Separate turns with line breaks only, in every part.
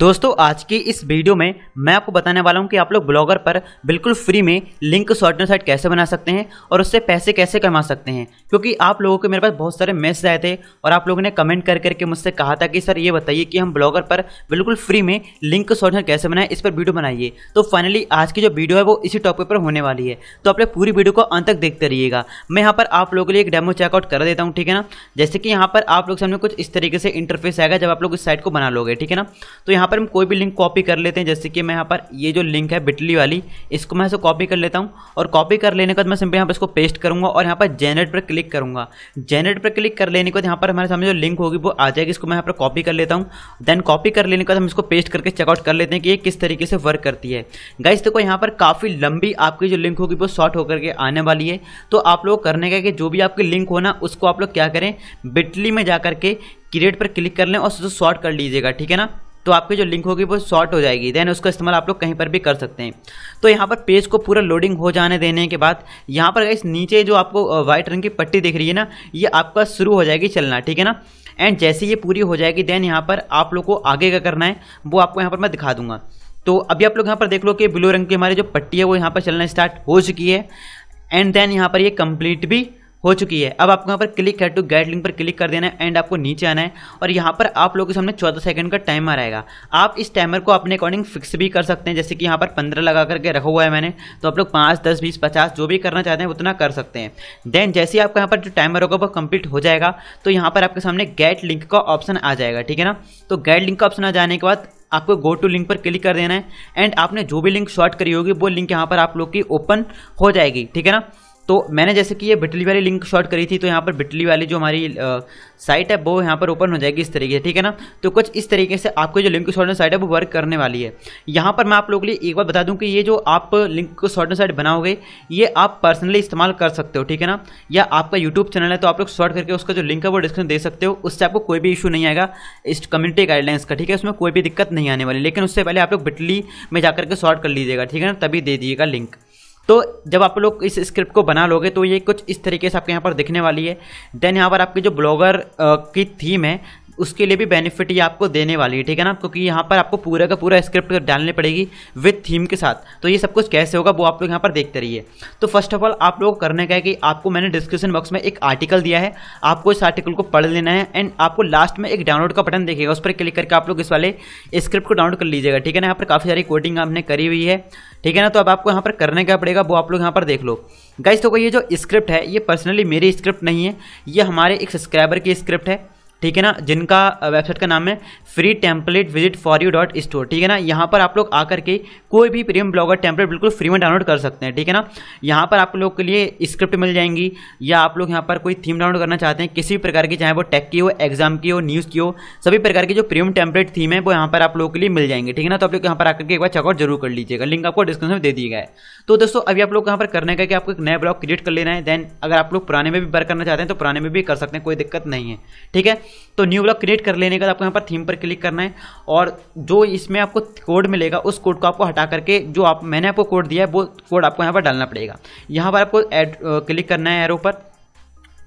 दोस्तों आज की इस वीडियो में मैं आपको बताने वाला हूं कि आप लोग ब्लॉगर पर बिल्कुल फ्री में लिंक शॉर्टनर साइट कैसे बना सकते हैं और उससे पैसे कैसे कमा सकते हैं क्योंकि आप लोगों के मेरे पास बहुत सारे मैसेज आए थे और आप लोगों ने कमेंट कर करके मुझसे कहा था कि सर ये बताइए कि हम ब्लॉगर पर बिल्कुल फ्री में लिंक शॉर्टनर कैसे बनाए इस पर वीडियो बनाइए तो फाइनली आज की जो वीडियो है वो इसी टॉपिक पर होने वाली है तो आप लोग पूरी वीडियो को अंत तक देखते रहिएगा मैं यहाँ पर आप लोगों के लिए एक डेमो चेकआउट कर देता हूँ ठीक है ना जैसे कि यहाँ पर आप लोग सामने कुछ इस तरीके से इंटरफेस आएगा जब आप लोग इस साइट को बना लोगे ठीक है ना तो यहाँ पर हम कोई भी लिंक कॉपी कर लेते हैं जैसे कि मैं यहाँ पर ये जो लिंक है बिटली वाली इसको मैं ऐसे कॉपी कर लेता हूँ और कॉपी कर लेने के बाद मैं सिंपल यहाँ पर इसको पेस्ट करूँगा और यहाँ पर जेनरेट पर क्लिक करूँगा जेनरेट पर क्लिक कर लेने के बाद यहाँ पर हमारे सामने जो लिंक होगी वो आ जाएगी इसको मैं यहाँ पर कॉपी कर लेता हूँ देन कॉपी कर लेने के बाद हम इसको पेस्ट करके चेकआउट कर लेते हैं कि ये किस तरीके से वर्क करती है गाइस देखो यहाँ पर काफ़ी लंबी आपकी जो लिंक होगी वो शॉर्ट होकर के आने वाली है तो आप लोग करने का कि जो भी आपकी लिंक हो ना उसको आप लोग क्या करें बिटली में जा करके क्रिएट पर क्लिक कर लें और उसको शॉर्ट कर लीजिएगा ठीक है ना तो आपकी जो लिंक होगी वो शॉर्ट हो जाएगी देन उसका इस्तेमाल आप लोग कहीं पर भी कर सकते हैं तो यहाँ पर पेज को पूरा लोडिंग हो जाने देने के बाद यहाँ पर इस नीचे जो आपको वाइट रंग की पट्टी दिख रही है ना ये आपका शुरू हो जाएगी चलना ठीक है ना एंड जैसे ये पूरी हो जाएगी देन यहाँ पर आप लोग को आगे का करना है वो आपको यहाँ पर मैं दिखा दूंगा तो अभी आप लोग यहाँ पर देख लो कि ब्लू रंग की हमारी जो पट्टी है वो यहाँ पर चलना स्टार्ट हो चुकी है एंड देन यहाँ पर ये कंप्लीट भी हो चुकी है अब आपको यहाँ पर क्लिक है टू गाइड लिंक पर क्लिक कर देना है एंड आपको नीचे आना है और यहाँ पर आप लोगों के सामने चौदह सेकंड का टाइमर आएगा आप इस टाइमर को अपने अकॉर्डिंग फिक्स भी कर सकते हैं जैसे कि यहाँ पर पंद्रह लगा करके रखा हुआ है मैंने तो आप लोग पाँच दस बीस पचास जो भी करना चाहते हैं उतना कर सकते हैं देन जैसे ही आपका यहाँ पर जो टाइमर होगा वो कम्प्लीट हो जाएगा तो यहाँ पर आपके सामने गैट लिंक का ऑप्शन आ जाएगा ठीक है ना तो गैट लिंक का ऑप्शन आ जाने के बाद आपको गो टू लिंक पर क्लिक कर देना है एंड आपने जो भी लिंक शॉर्ट करी होगी वो लिंक यहाँ पर आप लोग की ओपन हो जाएगी ठीक है ना तो मैंने जैसे कि ये बिटली वाली लिंक शॉर्ट करी थी तो यहाँ पर बिटली वाली जो हमारी साइट है वो यहाँ पर ओपन हो जाएगी इस तरीके से ठीक है ना तो कुछ इस तरीके से आपको जो लिंक शॉर्टन साइट है वो वर्क करने वाली है यहाँ पर मैं आप लोगों के लिए एक बार बता दूँ कि ये जो आप लिंक शॉर्टन साइट बनाओगे ये आप पर्सनली इस्तेमाल कर सकते हो ठीक है ना या आपका यूट्यूब चैनल है तो आप लोग शॉर्ट करके उसका जो लिंक है वो डिस्क्रिप्शन दे सकते हो उससे आपको कोई भी इशू नहीं आएगा इस कम्युनिटी गाइडलाइंस का ठीक है उसमें कोई भी दिक्कत नहीं आने वाली लेकिन उससे पहले आप लोग बिटली में जाकर के शॉर्ट कर लीजिएगा ठीक है ना तभी दे दिएगा लिंक तो जब आप लोग इस स्क्रिप्ट को बना लोगे तो ये कुछ इस तरीके से आपके यहाँ पर दिखने वाली है देन यहाँ पर आपकी जो ब्लॉगर की थीम है उसके लिए भी बेनिफिट ये आपको देने वाली है ठीक है ना क्योंकि यहाँ पर आपको पूरा का पूरा स्क्रिप्ट डालनी पड़ेगी विथ थीम के साथ तो ये सब कुछ कैसे होगा वो आप लोग यहाँ पर देखते रहिए तो फर्स्ट ऑफ ऑल आप लोग करने का है कि आपको मैंने डिस्क्रिप्शन बॉक्स में एक आर्टिकल दिया है आपको इस आर्टिकल को पढ़ लेना है एंड आपको लास्ट में एक डाउनलोड का बटन देखेगा उस पर क्लिक करके आप लोग इस वाले स्क्रिप्ट को डाउनलोड कर लीजिएगा ठीक है ना यहाँ पर काफ़ी सारी कोडिंग आपने करी हुई है ठीक है ना तो अब आपको यहाँ पर करने का पड़ेगा वो आप लोग यहाँ पर देख लो गाइस तो ये जो स्क्रिप्ट है ये पर्सनली मेरी स्क्रिप्ट नहीं है ये हमारे एक सब्सक्राइबर की स्क्रिप्ट है ठीक है ना जिनका वेबसाइट का नाम है free template visit for you dot store ठीक है ना यहाँ पर आप लोग आकर के कोई भी प्रीमियम ब्लॉगर टेम्पलेट बिल्कुल फ्री में डाउनलोड कर सकते हैं ठीक है ना यहाँ पर आप लोग के लिए स्क्रिप्ट मिल जाएंगी या आप लोग यहाँ पर कोई थीम डाउनलोड करना चाहते हैं किसी भी प्रकार की चाहे वो टेक की हो एग्जाम की हो न्यूज़ की हो सभी प्रकार की जो प्रीमियम टेम्पलेट थीम है वो यहाँ पर आप लोगों के लिए मिल जाएंगे ठीक है ना तो आप लोग यहाँ पर आकर के एक बार चेकआउट जरूर कर लीजिएगा लिंक आपको डिस्क्रिप्शन में दे दिया है तो दोस्तों अभी आप लोग यहाँ पर करने का कि आपको एक नया ब्लॉग क्रिएट कर लेना है देन अगर आप लोग पुराने में भी वर्क करना चाहते हैं तो पुराने में भी कर सकते हैं कोई दिक्कत नहीं है ठीक है तो न्यू ब्लॉग क्रिएट कर लेने के बाद आपको यहाँ पर थीम पर क्लिक करना है और जो इसमें आपको कोड मिलेगा उस कोड को आपको हटा करके जो आप मैंने आपको कोड दिया है वो कोड आपको यहाँ पर डालना पड़ेगा यहाँ पर आपको एड क्लिक करना है एरो पर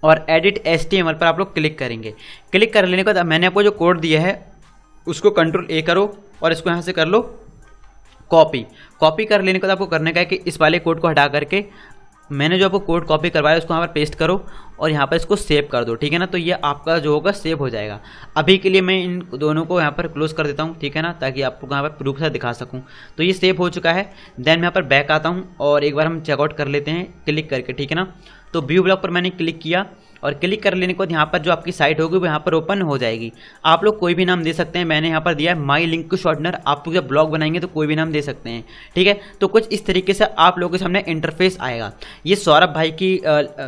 और एडिट एस पर आप लोग क्लिक करेंगे क्लिक कर लेने के बाद मैंने आपको जो कोड दिया है उसको कंट्रोल ए करो और इसको यहाँ से कर लो कॉपी कॉपी कर लेने के बाद आपको करने का है कि इस वाले कोड को हटा करके मैंने जो आपको कोड कॉपी करवाया उसको यहाँ पर पेस्ट करो और यहाँ पर इसको सेव कर दो ठीक है ना तो ये आपका जो होगा सेव हो जाएगा अभी के लिए मैं इन दोनों को यहाँ पर क्लोज कर देता हूँ ठीक है ना ताकि आपको यहाँ पर प्रूफ से दिखा सकूँ तो ये सेव हो चुका है देन मैं यहाँ पर बैक आता हूँ और एक बार हम चेकआउट कर लेते हैं क्लिक करके ठीक है ना तो व्यू ब्लॉक पर मैंने क्लिक किया और क्लिक कर लेने के बाद यहाँ पर जो आपकी साइट होगी वो यहाँ पर ओपन हो जाएगी आप लोग कोई भी नाम दे सकते हैं मैंने यहाँ पर दिया है माई लिंक टू शॉर्टनर आप लोग जब ब्लॉग बनाएंगे तो कोई भी नाम दे सकते हैं ठीक है तो कुछ इस तरीके से आप लोगों के सामने इंटरफेस आएगा ये सौरभ भाई की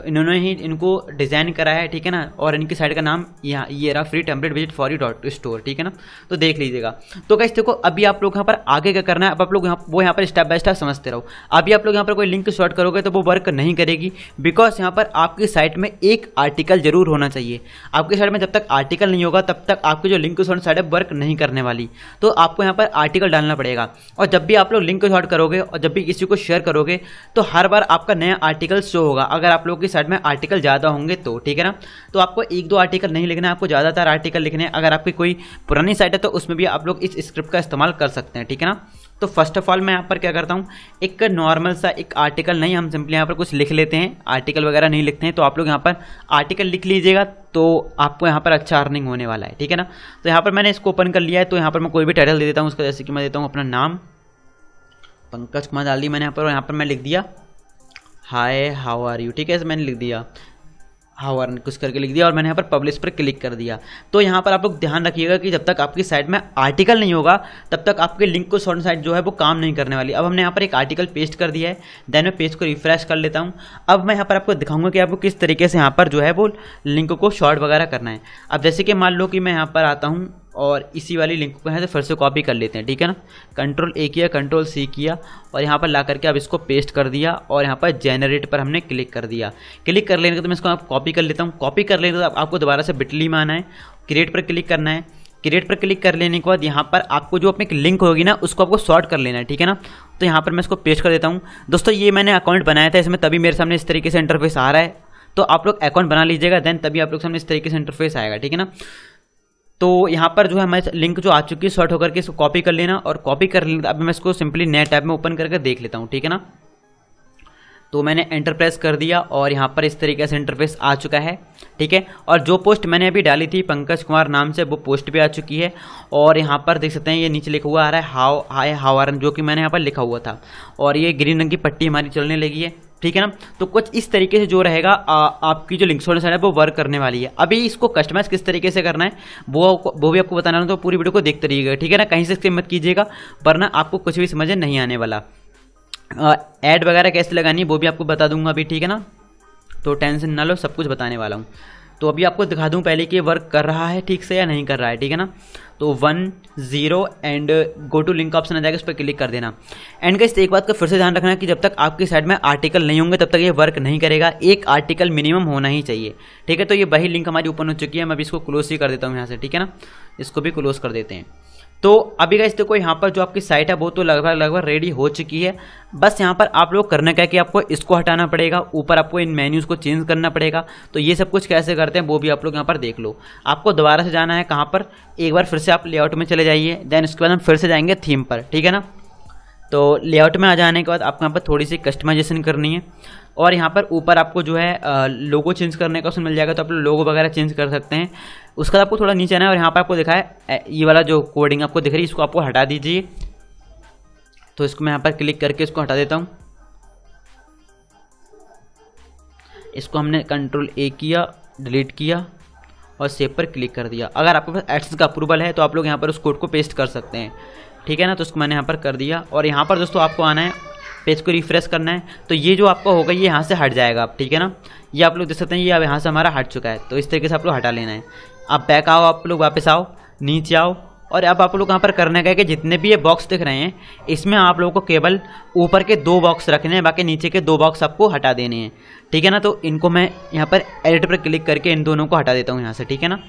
इन्होंने ही इनको डिज़ाइन करा है ठीक है ना और इनकी साइट का नाम यहाँ ये रहा free template visit for you dot store ठीक है ना तो देख लीजिएगा तो कैसे देखो अभी आप लोग यहाँ पर आगे क्या करना है अब आप लोग यहाँ वो यहाँ पर स्टेप बाय स्टेप समझते रहो अभी आप लोग यहाँ पर कोई लिंक शॉर्ट करोगे तो वो वर्क नहीं करेगी बिकॉज यहाँ पर आपकी साइट में एक आर्टिकल जरूर होना चाहिए आपके साइड में जब तक आर्टिकल नहीं होगा तब तक आपकी जो लिंक शॉर्ट साइड है वर्क नहीं करने वाली तो आपको यहाँ पर आर्टिकल डालना पड़ेगा और जब भी आप लोग लिंक शॉर्ट करोगे और जब भी किसी को शेयर करोगे तो हर बार आपका नया आर्टिकल शो होगा अगर आप लोगों की साइड में आर्टिकल ज़्यादा होंगे तो ठीक है ना तो आपको एक दो आर्टिकल नहीं लिखना है आपको ज़्यादातर आर्टिकल लिखने अगर आपकी कोई पुरानी साइट है तो उसमें भी आप लोग इस स्क्रिप्ट का इस्तेमाल कर सकते हैं ठीक है ना तो फर्स्ट ऑफ ऑल मैं यहाँ पर क्या करता हूँ एक नॉर्मल सा एक आर्टिकल नहीं हम सिंपली यहाँ पर कुछ लिख लेते हैं आर्टिकल वगैरह नहीं लिखते हैं तो आप लोग यहाँ पर आर्टिकल लिख लीजिएगा तो आपको यहाँ पर अच्छा अर्निंग होने वाला है ठीक है ना तो यहाँ पर मैंने इसको ओपन कर लिया है तो यहाँ पर मैं कोई भी टाइटल दे देता हूँ उसका जैसे कि मैं देता हूँ अपना नाम पंकज कुमार डाल दी मैंने यहाँ पर यहाँ पर मैं लिख दिया हाय हाउ आर यू ठीक है मैंने लिख दिया हावर कुछ करके लिख दिया और मैंने यहाँ पर पब्लिश पर क्लिक कर दिया तो यहाँ पर आप लोग ध्यान रखिएगा कि जब तक आपकी साइट में आर्टिकल नहीं होगा तब तक आपके लिंक को शॉर्ट साइट जो है वो काम नहीं करने वाली अब हमने यहाँ पर एक आर्टिकल पेस्ट कर दिया है देन मैं पेज को रिफ्रेश कर लेता हूँ अब मैं यहाँ पर आपको दिखाऊंगा कि आपको किस तरीके से यहाँ पर जो है वो लिंक को शॉर्ट वगैरह करना है अब जैसे कि मान लो कि मैं यहाँ पर आता हूँ और इसी वाली लिंक को यहाँ से फिर से कॉपी कर लेते हैं ठीक है ना कंट्रोल ए किया कंट्रोल सी किया और यहाँ पर ला करके आप इसको पेस्ट कर दिया और यहाँ पर जेनरेट पर हमने क्लिक कर दिया क्लिक कर लेने के तो मैं इसको आप कॉपी कर लेता हूँ कॉपी कर लेने के तो आपको दोबारा से बिटली में आना है क्रिएट पर क्लिक करना है क्रिएट पर क्लिक कर लेने के बाद यहाँ पर आपको जो अपनी लिंक होगी ना उसको आपको शॉर्ट कर लेना है ठीक है ना तो यहाँ पर मैं इसको पेस्ट कर देता हूँ दोस्तों ये मैंने अकाउंट बनाया था इसमें तभी मेरे सामने इस तरीके से इंटरफेस आ रहा है तो आप लोग अकाउंट बना लीजिएगा देन तभी आप लोग सामने इस तरीके से इंटरफेस आएगा ठीक है ना तो यहाँ पर जो है मैं लिंक जो आ चुकी है शॉर्ट होकर के इसको कॉपी कर लेना और कॉपी कर लेना अब मैं इसको सिंपली नए टैब में ओपन करके देख लेता हूँ ठीक है ना तो मैंने एंटर प्रेस कर दिया और यहाँ पर इस तरीके से इंटरफेस आ चुका है ठीक है और जो पोस्ट मैंने अभी डाली थी पंकज कुमार नाम से वो पोस्ट भी आ चुकी है और यहाँ पर देख सकते हैं ये नीचे लिखा हुआ आ रहा है हाव हाय हावारन जो कि मैंने यहाँ पर लिखा हुआ था और ये ग्रीन रंग की पट्टी हमारी चलने लगी है ठीक है ना तो कुछ इस तरीके से जो रहेगा आ, आपकी जो लिंक साइड है वो वर्क करने वाली है अभी इसको कस्टमाइज किस तरीके से करना है वो वो भी आपको बताना तो पूरी वीडियो को देखते रहिएगा ठीक है ना कहीं से इसकी मत कीजिएगा वरना आपको कुछ भी समझ नहीं आने वाला ऐड वगैरह कैसे लगानी है वो भी आपको बता दूंगा अभी ठीक है ना तो टेंशन ना लो सब कुछ बताने वाला हूँ तो अभी आपको दिखा दूँ पहले कि वर्क कर रहा है ठीक से या नहीं कर रहा है ठीक है ना तो one zero and go to link option आ जाएगा उस पर क्लिक कर देना एंड गाइस एक बात का फिर से ध्यान रखना कि जब तक आपकी साइड में आर्टिकल नहीं होंगे तब तक ये वर्क नहीं करेगा एक आर्टिकल मिनिमम होना ही चाहिए ठीक है तो ये वही लिंक हमारी ओपन हो चुकी है मैं अभी इसको क्लोज ही कर देता हूँ यहाँ से ठीक है ना इसको भी क्लोज कर देते हैं तो अभी गाइस देखो यहाँ पर जो आपकी साइट है वो तो लगभग लगभग रेडी हो चुकी है बस यहाँ पर आप लोग करने का है कि आपको इसको हटाना पड़ेगा ऊपर आपको इन मेन्यूज़ को चेंज करना पड़ेगा तो ये सब कुछ कैसे करते हैं वो भी आप लोग यहाँ पर देख लो आपको दोबारा से जाना है कहाँ पर एक बार फिर से आप लेआउट में चले जाइए देन उसके बाद हम फिर से जाएंगे थीम पर ठीक है ना तो लेआउट में आ जाने के बाद आपको यहाँ पर थोड़ी सी कस्टमाइजेशन करनी है और यहाँ पर ऊपर आपको जो है लोगो चेंज करने का ऑप्शन मिल जाएगा तो आप लोगो वगैरह चेंज कर सकते हैं उसके बाद आपको थोड़ा नीचे आना है और यहाँ पर आपको दिखा है ये वाला जो कोडिंग आपको दिख रही है इसको आपको हटा दीजिए तो इसको मैं यहाँ पर क्लिक करके इसको हटा देता हूँ इसको हमने कंट्रोल ए किया डिलीट किया और सेव पर क्लिक कर दिया अगर आपके पास एक्सेस का अप्रूवल है तो आप लोग यहाँ पर उस कोड को पेस्ट कर सकते हैं ठीक है ना तो उसको मैंने यहाँ पर कर दिया और यहाँ पर दोस्तों आपको आना है पेज को रिफ्रेश करना है तो ये जो आपका होगा ये यहाँ से हट जाएगा आप ठीक है ना ये आप लोग देख सकते हैं ये अब यहाँ से हमारा हट चुका है तो इस तरीके से आप लोग हटा लेना है आप बैक आओ आप लोग वापस आओ नीचे आओ और अब आप लोग यहाँ पर करने का है कि जितने भी ये बॉक्स दिख रहे हैं इसमें आप लोगों को केवल ऊपर के दो बॉक्स रखने हैं बाकी नीचे के दो बॉक्स आपको हटा देने हैं ठीक है ना तो इनको मैं यहाँ पर एडिट पर क्लिक करके इन दोनों को हटा देता हूँ यहाँ से ठीक है ना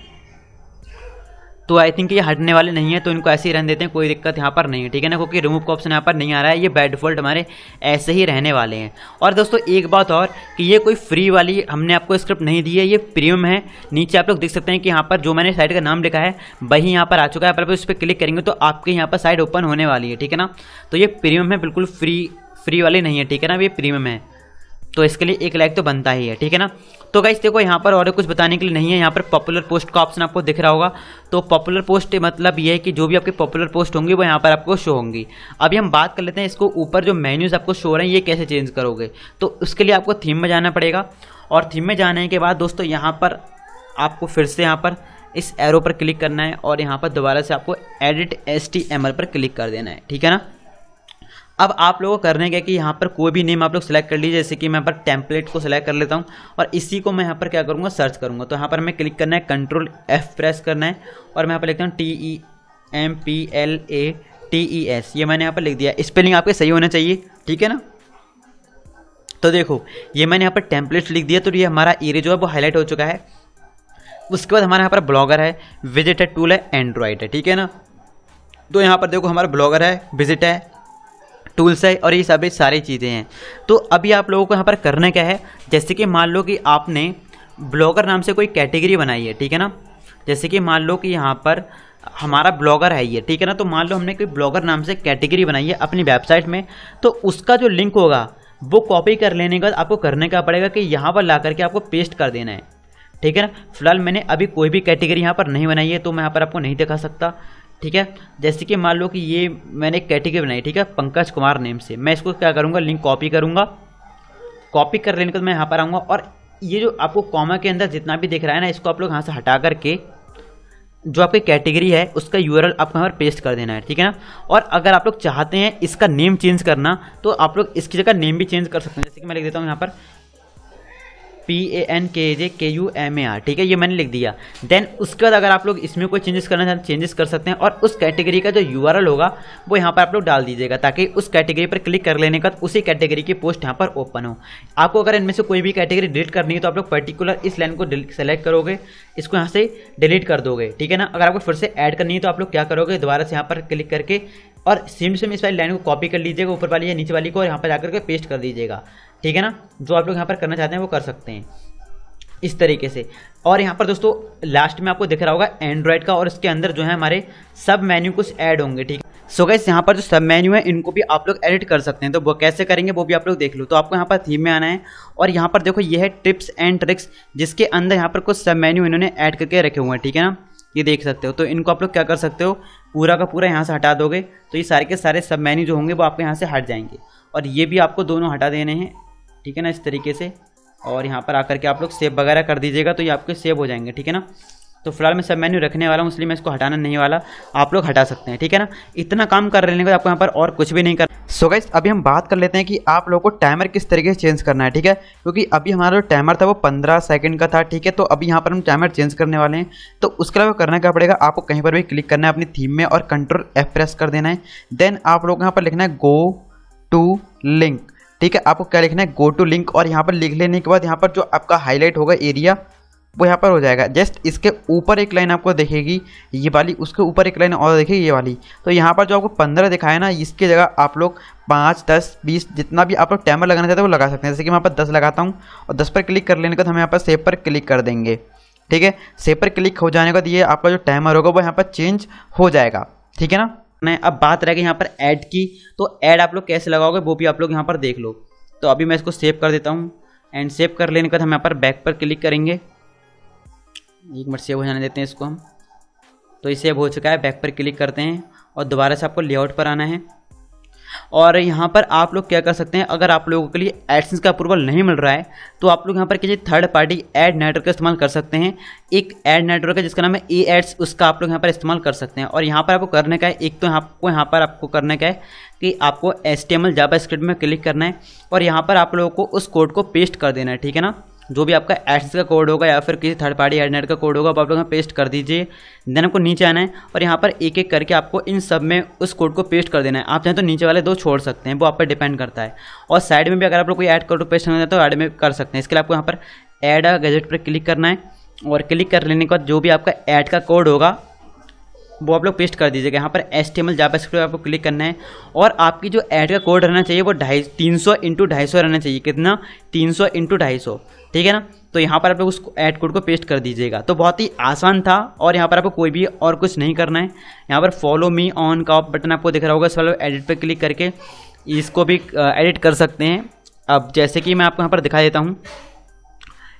तो आई थिंक ये हटने वाले नहीं है तो इनको ऐसे ही रहने देते हैं कोई दिक्कत यहाँ पर नहीं है ठीक है ना क्योंकि रिमूव का ऑप्शन यहाँ पर नहीं आ रहा है ये बाय डिफॉल्ट हमारे ऐसे ही रहने वाले हैं और दोस्तों एक बात और कि ये कोई फ्री वाली हमने आपको स्क्रिप्ट नहीं दी है ये प्रीमियम है नीचे आप लोग देख सकते हैं कि यहाँ पर जो मैंने साइट का नाम लिखा है वही यहाँ पर आ चुका है पर उस पर क्लिक करेंगे तो आपके यहाँ पर साइट ओपन होने वाली है ठीक है ना तो ये प्रीमियम है बिल्कुल फ्री फ्री वाली नहीं है ठीक है ना ये प्रीमियम है तो इसके लिए एक लाइक तो बनता ही है ठीक है ना तो गाइस देखो यहाँ पर और कुछ बताने के लिए नहीं है यहाँ पर पॉपुलर पोस्ट का ऑप्शन आपको दिख रहा होगा तो पॉपुलर पोस्ट मतलब ये है कि जो भी आपके पॉपुलर पोस्ट होंगी वो यहाँ पर आपको शो होंगी अभी हम बात कर लेते हैं इसको ऊपर जो मेन्यूज़ आपको शो रहे हैं ये कैसे चेंज करोगे तो उसके लिए आपको थीम में जाना पड़ेगा और थीम में जाने के बाद दोस्तों यहाँ पर आपको फिर से यहाँ पर इस एरो पर क्लिक करना है और यहाँ पर दोबारा से आपको एडिट एस पर क्लिक कर देना है ठीक है ना अब आप लोगों को करने के कि यहाँ पर कोई भी नेम आप लोग सेलेक्ट कर लीजिए जैसे कि मैं यहाँ पर टेम्पलेट को सिलेक्ट कर लेता हूँ और इसी को मैं यहाँ पर क्या करूँगा सर्च करूँगा तो यहाँ पर हमें क्लिक करना है कंट्रोल एफ प्रेस करना है और मैं यहाँ पर लिखता हूँ T E M P L A T E S ये मैंने यहाँ पर लिख दिया स्पेलिंग आपके सही होना चाहिए ठीक है ना तो देखो ये मैंने यहाँ पर टेम्पलेट्स लिख दिया तो ये हमारा एरिया जो है वो हाईलाइट हो चुका है उसके बाद हमारे यहाँ पर ब्लॉगर है विजिट है टूल है एंड्रॉयड है ठीक है ना तो यहाँ पर देखो हमारा ब्लॉगर है विजिट है टूल्स है और ये सभी सारी चीज़ें हैं तो अभी आप लोगों को यहाँ पर करना क्या है जैसे कि मान लो कि आपने ब्लॉगर नाम से कोई कैटेगरी बनाई है ठीक है ना जैसे कि मान लो कि यहाँ पर हमारा ब्लॉगर है ये ठीक है ना तो मान लो हमने कोई ब्लॉगर नाम से कैटेगरी बनाई है अपनी वेबसाइट में तो उसका जो लिंक होगा वो कॉपी कर लेने के बाद आपको करने का पड़ेगा कि यहाँ पर ला करके आपको पेस्ट कर देना है ठीक है ना फिलहाल मैंने अभी कोई भी कैटेगरी यहाँ पर नहीं बनाई है तो मैं यहाँ पर आपको नहीं दिखा सकता ठीक है जैसे कि मान लो कि ये मैंने एक कैटेगरी बनाई ठीक है पंकज कुमार नेम से मैं इसको क्या करूँगा लिंक कॉपी करूँगा कॉपी कर लेने के बाद मैं यहाँ पर आऊँगा और ये जो आपको कॉमा के अंदर जितना भी दिख रहा है ना इसको आप लोग यहाँ से हटा करके जो आपकी कैटेगरी है उसका यू आपको यहाँ पर पेस्ट कर देना है ठीक है ना और अगर आप लोग चाहते हैं इसका नेम चेंज करना तो आप लोग इसकी जगह नेम भी चेंज कर सकते हैं जैसे कि मैं लिख देता हूँ यहाँ पर पी ए एन के जे के यू एम ए आर ठीक है ये मैंने लिख दिया देन उसके बाद अगर आप लोग इसमें कोई चेंजेस करना चाहते हैं चेंजेस कर सकते हैं और उस कैटेगरी का जो यू आर एल होगा वो यहाँ पर आप लोग डाल दीजिएगा ताकि उस कैटेगरी पर क्लिक कर लेने का उसी कैटेगरी की पोस्ट यहाँ पर ओपन हो आपको अगर इनमें से कोई भी कैटेगरी डिलीट करनी है तो आप लोग पर्टिकुलर इस लाइन को सेलेक्ट करोगे इसको यहाँ से डिलीट कर दोगे ठीक है ना अगर आपको फिर से ऐड करनी है तो आप लोग क्या करोगे दोबारा से यहाँ पर क्लिक करके और सिम से इस वाली लाइन को कॉपी कर लीजिएगा ऊपर वाली या नीचे वाली को और यहाँ पर जाकर के पेस्ट कर दीजिएगा ठीक है ना जो आप लोग यहाँ पर करना चाहते हैं वो कर सकते हैं इस तरीके से और यहाँ पर दोस्तों लास्ट में आपको दिख रहा होगा एंड्रॉयड का और इसके अंदर जो है हमारे सब मेन्यू कुछ ऐड होंगे ठीक है सो गैस यहाँ पर जो सब मेन्यू है इनको भी आप लोग एडिट कर सकते हैं तो वो कैसे करेंगे वो भी आप लोग देख लो तो आपको यहाँ पर थीम में आना है और यहाँ पर देखो ये है टिप्स एंड ट्रिक्स जिसके अंदर यहाँ पर कुछ सब मेन्यू इन्होंने ऐड करके रखे हुए हैं ठीक है ना ये देख सकते हो तो इनको आप लोग क्या कर सकते हो पूरा का पूरा यहाँ से हटा दोगे तो ये सारे के सारे सब मेन्यू जो होंगे वो आपके यहाँ से हट जाएंगे और ये भी आपको दोनों हटा देने हैं ठीक है ना इस तरीके से और यहाँ पर आकर के आप लोग सेव वगैरह कर दीजिएगा तो ये आपके सेव हो जाएंगे ठीक है ना तो फिलहाल मैं सब मेन्यू रखने वाला हूँ इसलिए मैं इसको हटाना नहीं वाला आप लोग हटा सकते हैं ठीक है ना इतना काम कर लेने के आपको यहाँ पर और कुछ भी नहीं कर सो so गाइस अभी हम बात कर लेते हैं कि आप लोगों को टाइमर किस तरीके से चेंज करना है ठीक है क्योंकि अभी हमारा जो टाइमर था वो 15 सेकंड का था ठीक है तो अभी यहाँ पर हम टाइमर चेंज करने वाले हैं तो उसके अलावा करना क्या पड़ेगा आपको कहीं पर भी क्लिक करना है अपनी थीम में और कंट्रोल एफ प्रेस कर देना है देन आप लोग यहाँ पर लिखना है गो टू लिंक ठीक है आपको क्या लिखना है गो टू लिंक और यहाँ पर लिख लेने के बाद यहाँ पर जो आपका हाईलाइट होगा एरिया वो यहाँ पर हो जाएगा जस्ट इसके ऊपर एक लाइन आपको देखेगी ये वाली उसके ऊपर एक लाइन और देखेगी ये वाली तो यहाँ पर जो आपको पंद्रह दिखाया ना इसके जगह आप लोग पाँच दस बीस जितना भी आप लोग टाइमर लगाना चाहते हैं वो लगा सकते हैं जैसे कि मैं यहाँ पर दस लगाता हूँ और दस पर क्लिक कर लेने के बाद हम यहाँ पर सेव पर क्लिक कर देंगे ठीक है सेव पर क्लिक हो जाने के बाद ये आपका जो टाइमर होगा वो यहाँ पर चेंज हो जाएगा ठीक है ना करना है अब बात रह गई यहाँ पर ऐड की तो ऐड आप लोग कैसे लगाओगे वो भी आप लोग यहाँ पर देख लो तो अभी मैं इसको सेव कर देता हूँ एंड सेव कर लेने के बाद हम यहाँ पर बैक पर क्लिक करेंगे एक मिनट सेव हो जाने देते हैं इसको हम तो ये सेव हो चुका है बैक पर क्लिक करते हैं और दोबारा से आपको लेआउट पर आना है और यहाँ पर आप लोग क्या कर सकते हैं अगर आप लोगों के लिए एडसेंस का अप्रूवल नहीं मिल रहा है तो आप लोग यहाँ पर किसी थर्ड पार्टी एड नेटवर्क का इस्तेमाल कर सकते हैं एक एड नेटवर्क है जिसका नाम है ई एड्स उसका आप लोग यहाँ पर इस्तेमाल कर सकते हैं और यहाँ पर आपको करने का है एक तो आपको यहाँ पर आपको करने का है कि आपको एस टी एम में क्लिक करना है और यहाँ पर आप लोगों को उस कोड को पेस्ट कर देना है ठीक है ना जो भी आपका एड्स का कोड होगा या फिर किसी थर्ड पार्टी एडनेट का कोड होगा आप लोग यहाँ पेस्ट कर दीजिए देन आपको नीचे आना है और यहाँ पर एक एक करके आपको इन सब में उस कोड को पेस्ट कर देना है आप चाहें तो नीचे वाले दो छोड़ सकते हैं वो आप पर डिपेंड करता है और साइड में भी अगर आप लोग कोई ऐड कोड पेस्ट करना चाहते हो ऐड में कर सकते हैं इसके लिए आपको यहाँ पर ऐड गजेट पर क्लिक करना है और क्लिक कर लेने के बाद जो भी आपका ऐड का कोड होगा वो आप लोग पेस्ट कर दीजिएगा यहाँ पर एस टी एम एल जापा पर आपको क्लिक करना है और आपकी जो ऐड का कोड रहना चाहिए वो ढाई तीन सौ इंटू ढाई सौ रहना चाहिए कितना तीन सौ इंटू ढाई सौ ठीक है ना तो यहाँ पर आप लोग उस एड कोड को पेस्ट कर दीजिएगा तो बहुत ही आसान था और यहाँ पर आपको कोई भी और कुछ नहीं करना है यहाँ पर फॉलो मी ऑन का बटन आपको दिख रहा होगा सब एडिट पर क्लिक करके इसको भी एडिट कर सकते हैं अब जैसे कि मैं आपको यहाँ पर दिखा देता हूँ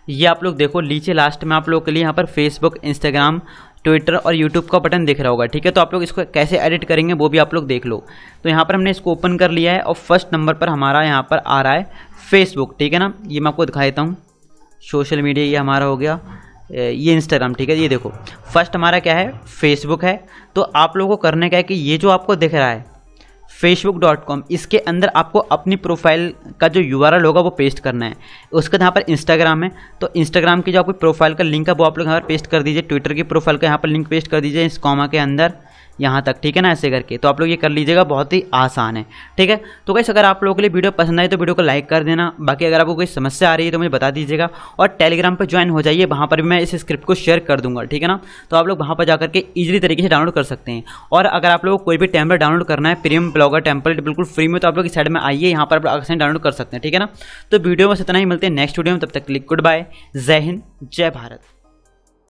ये आप लोग देखो नीचे लास्ट में आप लोग के लिए यहाँ पर फेसबुक इंस्टाग्राम ट्विटर और यूट्यूब का बटन दिख रहा होगा ठीक है तो आप लोग इसको कैसे एडिट करेंगे वो भी आप लोग देख लो तो यहाँ पर हमने इसको ओपन कर लिया है और फर्स्ट नंबर पर हमारा यहाँ पर आ रहा है फेसबुक ठीक है ना ये मैं आपको दिखा देता हूँ सोशल मीडिया ये हमारा हो गया ये इंस्टाग्राम ठीक है ये देखो फर्स्ट हमारा क्या है फेसबुक है तो आप लोगों को करने का है कि ये जो आपको दिख रहा है फेसबुक डॉट कॉम इसके अंदर आपको अपनी प्रोफाइल का जो यू आर एल होगा वो पेस्ट करना है उसके यहाँ पर इंस्टाग्राम है तो इंस्टाग्राम की जो आपकी प्रोफाइल का लिंक है वो आप लोग यहाँ पर पेस्ट कर दीजिए ट्विटर की प्रोफाइल का यहाँ पर लिंक पेस्ट कर दीजिए इस कॉमा के अंदर यहाँ तक ठीक है ना ऐसे करके तो आप लोग ये कर लीजिएगा बहुत ही आसान है ठीक है तो कैसे अगर आप लोगों के लिए वीडियो पसंद आई तो वीडियो को लाइक कर देना बाकी अगर आपको कोई समस्या आ रही है तो मुझे बता दीजिएगा और टेलीग्राम पर ज्वाइन हो जाइए वहाँ पर भी मैं इस स्क्रिप्ट को शेयर कर दूंगा ठीक है ना तो आप लोग वहाँ पर जाकर के ईजिली तरीके से डाउनलोड कर सकते हैं और अगर आप लोग कोई भी टैंपलेट डाउनलोड करना है प्रीमियम ब्लॉगर टैंपलेट बिल्कुल फ्री में तो आप लोग इस साइड में आइए यहाँ पर आप लोग डाउनलोड कर सकते हैं ठीक है ना तो वीडियो में इतना ही मिलते हैं नेक्स्ट वीडियो में तब तक क्लिक गुड बाय जय हिंद जय भारत